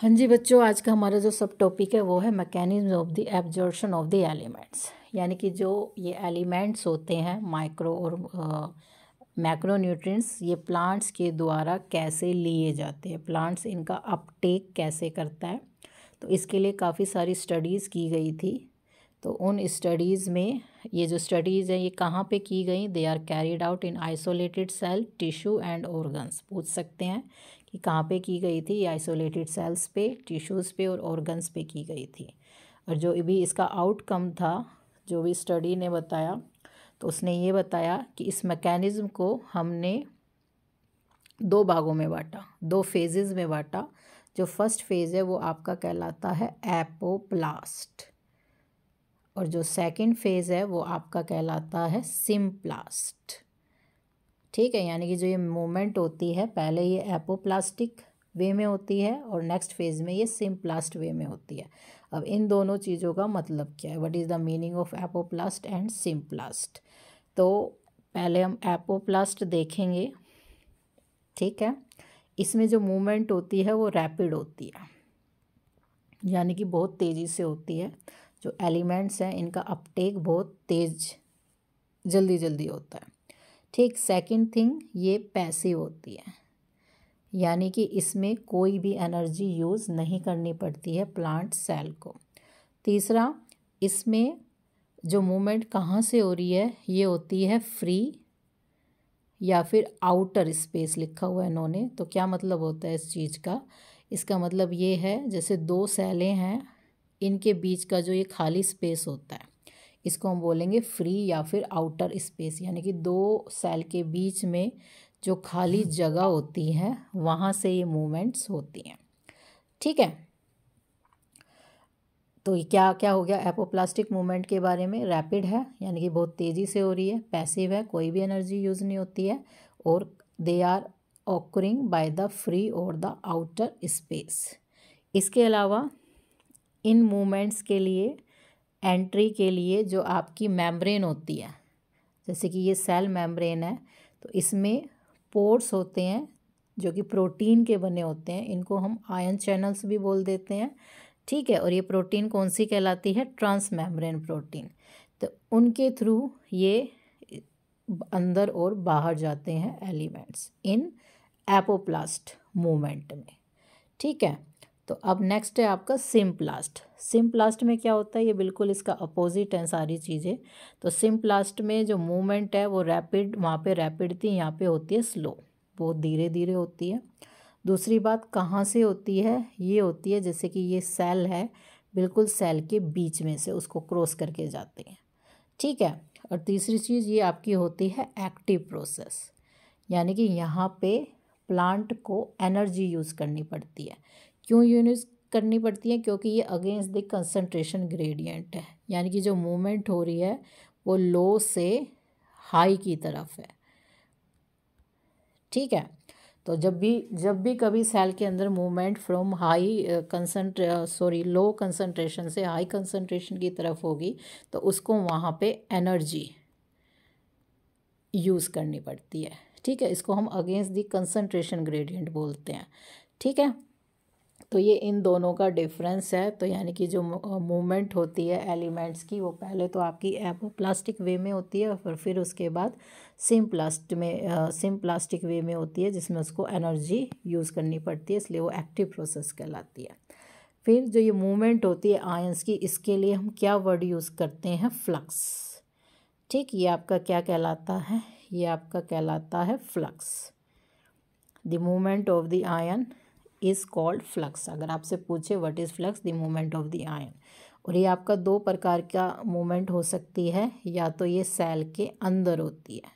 हाँ जी बच्चों आज का हमारा जो सब टॉपिक है वो है mechanism of the absorption of the elements यानी कि जो ये एलिमेंट्स होते हैं माइक्रो और मैक्रो न्यूट्रिएंट्स ये प्लांट्स के द्वारा कैसे लिए जाते हैं प्लांट्स इनका अपटेक कैसे करता है तो इसके लिए काफ़ी सारी स्टडीज़ की गई थी तो उन स्टडीज़ में ये जो स्टडीज़ हैं ये कहाँ पे की गई they are carried out in isolated cell tissue and organs पूछ सकते हैं कि कहाँ पे की गई थी आइसोलेटेड सेल्स पे टिश्यूज़ पे और ऑर्गन्स पे की गई थी और जो भी इसका आउटकम था जो भी स्टडी ने बताया तो उसने ये बताया कि इस मैकेनिज़्म को हमने दो भागों में बांटा दो फेजेस में बांटा जो फर्स्ट फेज़ है वो आपका कहलाता है एपोप्लास्ट और जो सेकंड फेज़ है वो आपका कहलाता है सिम्प्लास्ट ठीक है यानी कि जो ये मूवमेंट होती है पहले ये एपोप्लास्टिक वे में होती है और नेक्स्ट फेज़ में ये सिम्प्लास्ट वे में होती है अब इन दोनों चीज़ों का मतलब क्या है what is the meaning of apoplast and symplast तो पहले हम एपोप्लास्ट देखेंगे ठीक है इसमें जो मूवमेंट होती है वो रैपिड होती है यानी कि बहुत तेज़ी से होती है जो एलिमेंट्स हैं इनका अपटेक बहुत तेज़ जल्दी जल्दी होता है ठीक सेकंड थिंग ये पैसे होती है यानी कि इसमें कोई भी एनर्जी यूज़ नहीं करनी पड़ती है प्लांट सेल को तीसरा इसमें जो मूवमेंट कहाँ से हो रही है ये होती है फ्री या फिर आउटर स्पेस लिखा हुआ है इन्होंने तो क्या मतलब होता है इस चीज़ का इसका मतलब ये है जैसे दो सेलें हैं इनके बीच का जो ये खाली स्पेस होता है इसको हम बोलेंगे फ्री या फिर आउटर स्पेस यानी कि दो सेल के बीच में जो खाली हम्म। जगह होती है वहाँ से ये मूवमेंट्स होती हैं ठीक है तो ये क्या क्या हो गया एपोप्लास्टिक मूवमेंट के बारे में रैपिड है यानी कि बहुत तेज़ी से हो रही है पैसिव है कोई भी एनर्जी यूज़ नहीं होती है और they are occurring by the free और द आउटर स्पेस इसके अलावा इन मूवमेंट्स के लिए एंट्री के लिए जो आपकी मेम्ब्रेन होती है जैसे कि ये सेल मेम्ब्रेन है तो इसमें पोर्स होते हैं जो कि प्रोटीन के बने होते हैं इनको हम आयन चैनल्स भी बोल देते हैं ठीक है और ये प्रोटीन कौन सी कहलाती है ट्रांस मेम्ब्रेन प्रोटीन तो उनके थ्रू ये अंदर और बाहर जाते हैं एलिमेंट्स इन एपोप्लास्ट मूवमेंट में ठीक है तो अब नेक्स्ट है आपका सिम्प्लास्ट सिम्प्लास्ट में क्या होता है ये बिल्कुल इसका अपोजिट है सारी चीज़ें तो सिम्प्लास्ट में जो मूवमेंट है वो रैपिड वहाँ पे रैपिड थी यहाँ पे होती है स्लो बहुत धीरे धीरे होती है दूसरी बात कहाँ से होती है ये होती है जैसे कि ये सेल है बिल्कुल सेल के बीच में से उसको क्रॉस करके जाते हैं ठीक है और तीसरी चीज़ ये आपकी होती है एक्टिव प्रोसेस यानी कि यहाँ पे प्लांट को एनर्जी यूज़ करनी पड़ती है क्यों यूनिज करनी पड़ती है क्योंकि ये अगेंस्ट द कंसनट्रेशन ग्रेडियंट है यानी कि जो मूवमेंट हो रही है वो लो से हाई की तरफ है ठीक है तो जब भी जब भी कभी सेल के अंदर movement from high concentration sorry low concentration से हाई कंसनट्रेशन की तरफ होगी तो उसको वहाँ पे एनर्जी यूज़ करनी पड़ती है ठीक है इसको हम अगेंस्ट दी कंसनट्रेशन ग्रेडियंट बोलते हैं ठीक है तो ये इन दोनों का डिफरेंस है तो यानी कि जो मूवमेंट होती है एलिमेंट्स की वो पहले तो आपकी प्लास्टिक वे में होती है और फिर उसके बाद सिम प्लास्ट में सिम प्लास्टिक वे में होती है जिसमें उसको एनर्जी यूज़ करनी पड़ती है इसलिए वो एक्टिव प्रोसेस कहलाती है फिर जो ये मूवमेंट होती है आयंस की इसके लिए हम क्या वर्ड यूज़ करते हैं फ्लक्स ठीक ये आपका क्या कहलाता है ये आपका कहलाता है flux the movement of the ion is called flux अगर आपसे पूछे what is flux the moment of the ion और ये आपका दो प्रकार का मोमेंट हो सकती है या तो ये सेल के अंदर होती है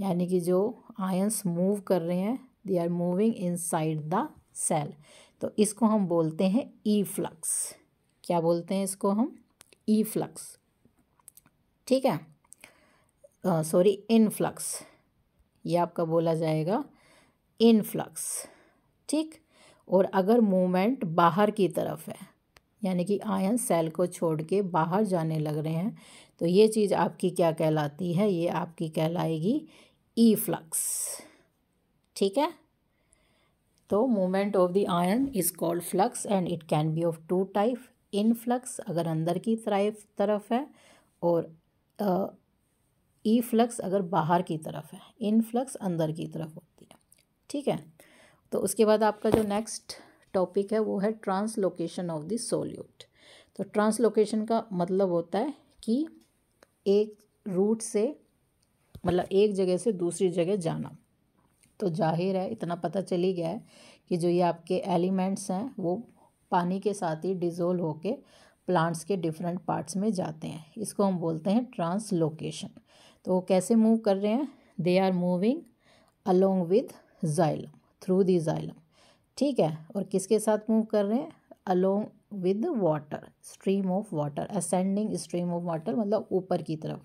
यानी कि जो आयंस मूव कर रहे हैं they are moving inside the cell तो इसको हम बोलते हैं ई फ्लक्स क्या बोलते हैं इसको हम ई फ्लक्स ठीक है सॉरी इन फ्लक्स ये आपका बोला जाएगा इन फ्लक्स ठीक और अगर मूवमेंट बाहर की तरफ है यानी कि आयन सेल को छोड़ के बाहर जाने लग रहे हैं तो ये चीज़ आपकी क्या कहलाती है ये आपकी कहलाएगी ई फ्लक्स ठीक है तो movement of the ion is called flux and it can be of two type influx अगर अंदर की तरफ तरफ है और ई फ्लक्स अगर बाहर की तरफ है इन फ्लक्स अंदर की तरफ होती है ठीक है तो उसके बाद आपका जो नेक्स्ट टॉपिक है वो है ट्रांसलोकेशन ऑफ द सोल्यूट तो ट्रांसलोकेशन का मतलब होता है कि एक रूट से मतलब एक जगह से दूसरी जगह जाना तो जाहिर है इतना पता चल ही गया है कि जो ये आपके एलिमेंट्स हैं वो पानी के साथ ही डिज़ोल्व होके प्लांट्स के डिफरेंट पार्ट्स में जाते हैं इसको हम बोलते हैं ट्रांसलोकेशन तो वो कैसे मूव कर रहे हैं they are moving along with xylem through the xylem ठीक है और किसके साथ मूव कर रहे हैं along with water stream of water ascending stream of water मतलब ऊपर की तरफ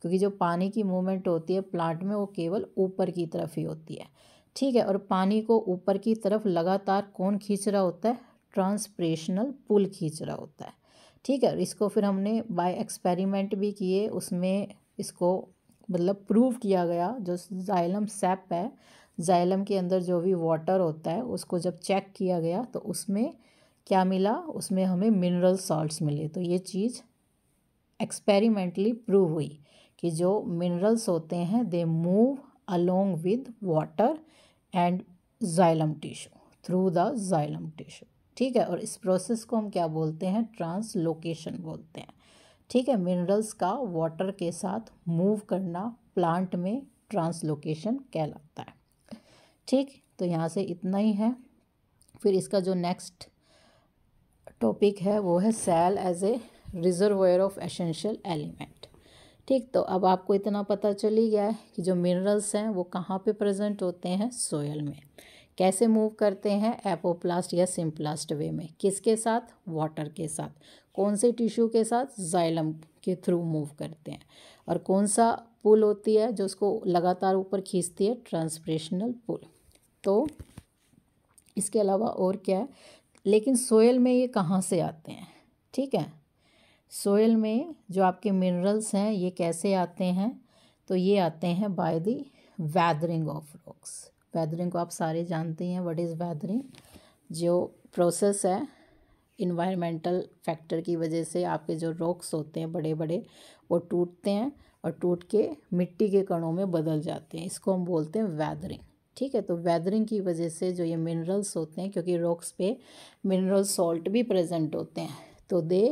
क्योंकि जो पानी की मूवमेंट होती है प्लांट में वो केवल ऊपर की तरफ ही होती है ठीक है और पानी को ऊपर की तरफ लगातार कौन खींच रहा होता है ट्रांसप्रेशनल पुल खींच रहा होता है ठीक है इसको फिर हमने बाय एक्सपेरिमेंट भी किए उसमें इसको मतलब प्रूव किया गया जो जाइलम सैप है जाइलम के अंदर जो भी वाटर होता है उसको जब चेक किया गया तो उसमें क्या मिला उसमें हमें मिनरल सॉल्ट्स मिले तो ये चीज़ एक्सपेरिमेंटली प्रूव हुई कि जो मिनरल्स होते हैं they move along with water and xylem tissue through the xylem tissue ठीक है और इस प्रोसेस को हम क्या बोलते हैं ट्रांसलोकेशन बोलते हैं ठीक है मिनरल्स का वाटर के साथ मूव करना प्लांट में ट्रांसलोकेशन कहलाता है ठीक तो यहाँ से इतना ही है फिर इसका जो नेक्स्ट टॉपिक है वो है cell as a reservoir of essential element ठीक तो अब आपको इतना पता चल ही गया है कि जो मिनरल्स हैं वो कहाँ पे प्रेजेंट होते हैं सोयल में कैसे मूव करते हैं एपोप्लास्ट या सिम्प्लास्ट वे में किसके साथ वाटर के साथ कौन से टिश्यू के साथ जाइलम के थ्रू मूव करते हैं और कौन सा पुल होती है जो उसको लगातार ऊपर खींचती है ट्रांसप्रेशनल पुल तो इसके अलावा और क्या है लेकिन सोयल में ये कहाँ से आते हैं ठीक है सोयल में जो आपके मिनरल्स हैं ये कैसे आते हैं तो ये आते हैं by the weathering of rocks weathering को आप सारे जानते हैं व्हाट इज़ वैदरिंग जो प्रोसेस है इन्वायरमेंटल फैक्टर की वजह से आपके जो रॉक्स होते हैं बड़े बड़े वो टूटते हैं और टूट के मिट्टी के कणों में बदल जाते हैं इसको हम बोलते हैं वैदरिंग ठीक है तो वेदरिंग की वजह से जो ये मिनरल्स होते हैं क्योंकि रॉक्स पे मिनरल सॉल्ट भी प्रेजेंट होते हैं तो they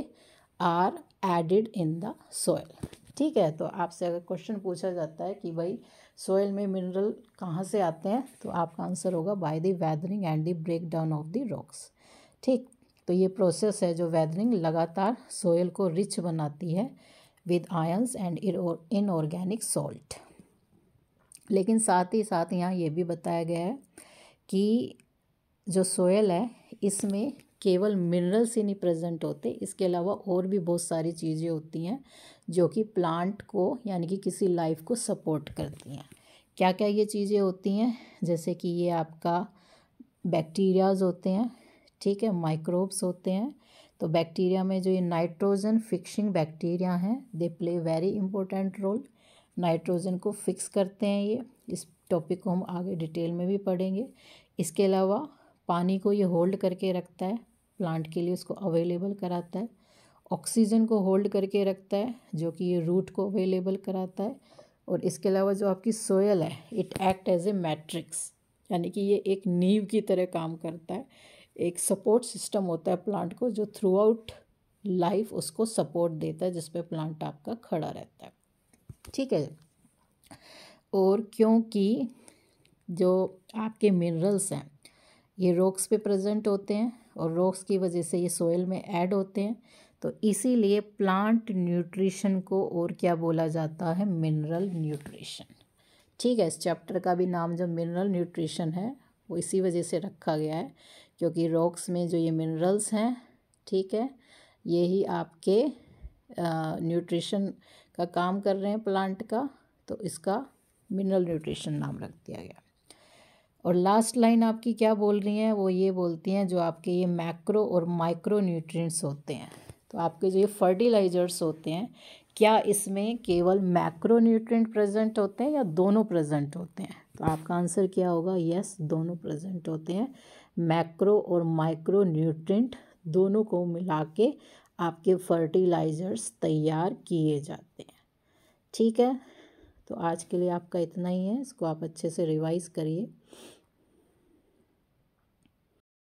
are added in the soil ठीक है तो आपसे अगर क्वेश्चन पूछा जाता है कि भाई सोयल में मिनरल कहाँ से आते हैं तो आपका आंसर होगा by the weathering and the break down of the rocks ठीक तो ये प्रोसेस है जो वेदरिंग लगातार सोयल को रिच बनाती है with ions and inorganic salt लेकिन साथ ही साथ यहाँ ये भी बताया गया है कि जो सोयल है इसमें केवल मिनरल्स ही नहीं प्रेजेंट होते इसके अलावा और भी बहुत सारी चीज़ें होती हैं जो कि प्लांट को यानी कि किसी लाइफ को सपोर्ट करती हैं क्या क्या ये चीज़ें होती हैं जैसे कि ये आपका बैक्टीरियाज होते हैं ठीक है माइक्रोब्स होते हैं तो बैक्टीरिया में जो ये नाइट्रोजन फिक्सिंग बैक्टीरिया हैं they play very important role nitrogen को फिक्स करते हैं ये इस टॉपिक को हम आगे डिटेल में भी पढ़ेंगे इसके अलावा पानी को ये होल्ड करके रखता है प्लांट के लिए उसको अवेलेबल कराता है ऑक्सीजन को होल्ड करके रखता है जो कि ये रूट को अवेलेबल कराता है और इसके अलावा जो आपकी सोयल है it act as a matrix यानी कि ये एक नींव की तरह काम करता है एक सपोर्ट सिस्टम होता है प्लांट को जो थ्रू आउट लाइफ उसको सपोर्ट देता है जिस प्लांट आपका खड़ा रहता है ठीक है और क्योंकि जो आपके मिनरल्स हैं ये रॉक्स पे प्रेजेंट होते हैं और रॉक्स की वजह से ये सोयल में ऐड होते हैं तो इसीलिए प्लांट न्यूट्रिशन को और क्या बोला जाता है मिनरल न्यूट्रिशन ठीक है इस चैप्टर का भी नाम जो मिनरल न्यूट्रिशन है वो इसी वजह से रखा गया है क्योंकि रॉक्स में जो ये मिनरल्स हैं ठीक है यही आपके न्यूट्रिशन का काम कर रहे हैं प्लांट का तो इसका मिनरल न्यूट्रिशन नाम रख दिया गया और लास्ट लाइन आपकी क्या बोल रही हैं वो ये बोलती हैं जो आपके ये मैक्रो और माइक्रो न्यूट्रिएंट्स होते हैं तो आपके जो ये फर्टिलाइजर्स होते हैं क्या इसमें केवल मैक्रो न्यूट्रिएंट प्रेजेंट होते हैं या दोनों प्रेजेंट होते हैं तो आपका आंसर क्या होगा यस दोनों प्रेजेंट होते हैं मैक्रो और माइक्रो न्यूट्रिएंट दोनों को मिला के आपके फर्टिलाइज़र्स तैयार किए जाते हैं ठीक है तो आज के लिए आपका इतना ही है इसको आप अच्छे से रिवाइज़ करिए